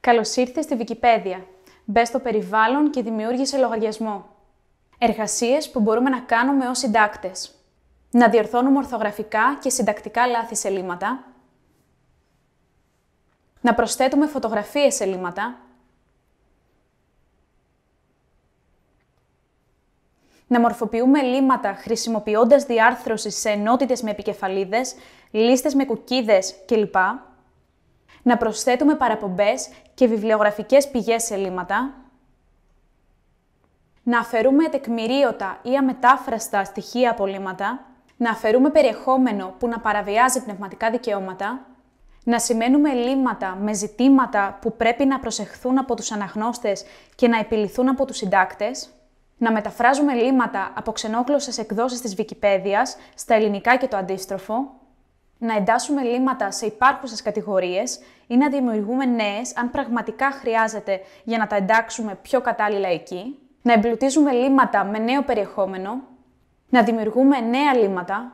Καλώς ήρθες στη Wikipedia. Μπες στο περιβάλλον και δημιούργησε λογαριασμό. Εργασίες που μπορούμε να κάνουμε ως συντάκτες. Να διορθώνουμε ορθογραφικά και συντακτικά λάθη σε λίμματα. Να προσθέτουμε φωτογραφίες σε λίμματα. Να μορφοποιούμε λίμματα χρησιμοποιώντας διάρθρωσης σε ενότητες με επικεφαλίδες, λίστες με κουκίδες κλπ να προσθέτουμε παραπομπές και βιβλιογραφικές πηγές σε να αφαιρούμε τεκμηρίωτα ή αμετάφραστα στοιχεία από απολύματα, να αφαιρούμε περιεχόμενο που να παραβιάζει πνευματικά δικαιώματα, να σημαίνουμε λύματα με ζητήματα που πρέπει να προσεχθούν από τους αναγνώστες και να επιληθούν από τους συντάκτες, να μεταφράζουμε λύματα από ξενόγλωσσες εκδόσεις της Wikipedia στα ελληνικά και το αντίστροφο, να εντάσσουμε λύματα σε υπάρχουσες κατηγορίες ή να δημιουργούμε νέες αν πραγματικά χρειάζεται για να τα εντάξουμε πιο κατάλληλα εκεί, να εμπλουτίζουμε λύματα με νέο περιεχόμενο, να δημιουργούμε νέα λύματα,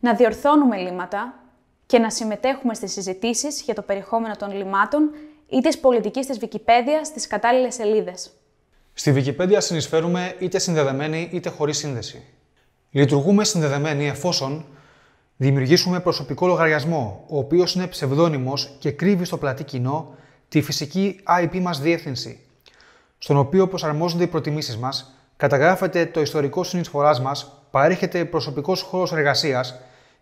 να διορθώνουμε λύματα και να συμμετέχουμε στις συζητήσεις για το περιεχόμενο των λυμάτων ή της πολιτικής της Wikipedia στις κατάλληλες σελίδες. Στη Wikipedia συνεισφέρουμε είτε συνδεδεμένοι είτε χωρίς σύνδεση. Λειτουργούμε συνδεδεμένοι εφόσον Δημιουργήσουμε προσωπικό λογαριασμό, ο οποίος είναι ψευδόνυμος και κρύβει στο πλατή κοινό τη φυσική IP μας διεύθυνση, στον οποίο προσαρμόζονται οι προτιμήσεις μας, καταγράφεται το ιστορικό συνεισφοράς μας, παρέχεται προσωπικός χώρος εργασίας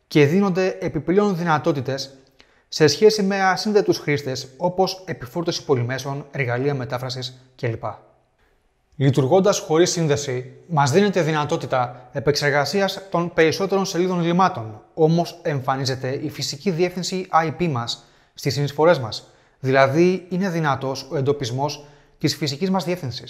και δίνονται επιπλέον δυνατότητες σε σχέση με ασύνδετους χρήστες όπως επιφόρτωση πολυμέσων, εργαλεία μετάφρασης κλπ. Λειτουργώντας χωρίς σύνδεση, μας δίνεται δυνατότητα επεξεργασίας των περισσότερων σελίδων λιμάτων, όμως εμφανίζεται η φυσική διεύθυνση IP μας στις συνεισφορές μας, δηλαδή είναι δυνατός ο εντοπισμός της φυσικής μας διεύθυνσης.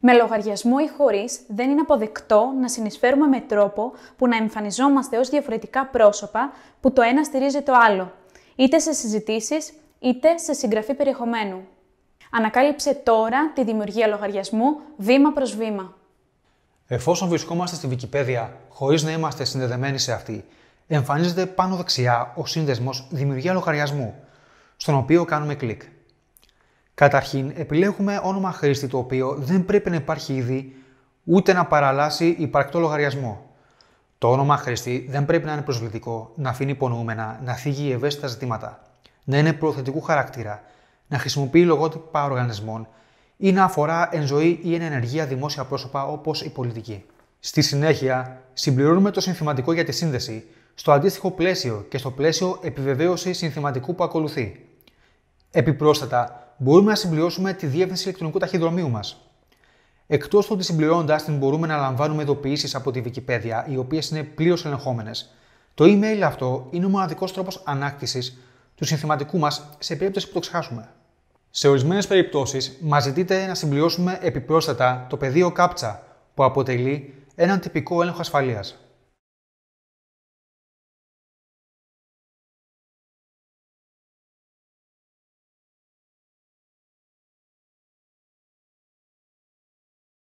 Με λογαριασμό ή χωρίς, δεν είναι αποδεκτό να συνεισφέρουμε με τρόπο που να εμφανιζόμαστε ως διαφορετικά πρόσωπα που το ένα στηρίζει το άλλο, είτε σε συζητήσεις είτε σε συγγραφή περιεχομένου. Ανακάλυψε τώρα τη δημιουργία λογαριασμού βήμα προς βήμα. Εφόσον βρισκόμαστε στη Wikipedia χωρίς να είμαστε συνδεδεμένοι σε αυτή, εμφανίζεται πάνω δεξιά ο σύνδεσμος Δημιουργία λογαριασμού, στον οποίο κάνουμε κλικ. Καταρχήν, επιλέγουμε όνομα χρήστη το οποίο δεν πρέπει να υπάρχει ήδη ούτε να παραλάσει υπαρκτό λογαριασμό. Το όνομα χρήστη δεν πρέπει να είναι προσβλητικό, να αφήνει υπονοούμενα, να θίγει ευαίσθητα ζητήματα, να είναι προθετικού χαρακτήρα, να χρησιμοποιεί λογότυπα οργανισμών ή να αφορά εν ζωή ή εν ενεργεία δημόσια πρόσωπα όπως η πολιτική. Στη συνέχεια, συμπληρώνουμε το συνθηματικό για τη σύνδεση στο αντίστοιχο πλαίσιο και στο πλαίσιο επιβεβαίωσης συνθηματικού που ακολουθεί. Επιπρόσθετα, μπορούμε να συμπληρώσουμε τη διεύθυνση ηλεκτρονικού ταχυδρομείου μας. Εκτός του ότι συμπληρώνοντας την μπορούμε να λαμβάνουμε ειδοποιήσεις από τη Wikipedia, οι οποίες είναι πλήρως ελεγχόμενες, το email αυτό είναι ο μοναδικός τρόπος ανάκτησης του συνθηματικού μας σε περίπτωση που το ξεχάσουμε. Σε ορισμένες περιπτώσεις, μας ζητείτε να συμπληρώσουμε επιπρόσθετα το πεδίο CAPTCHA, που αποτελεί έναν τυπικό έλεγχο ασφαλείας.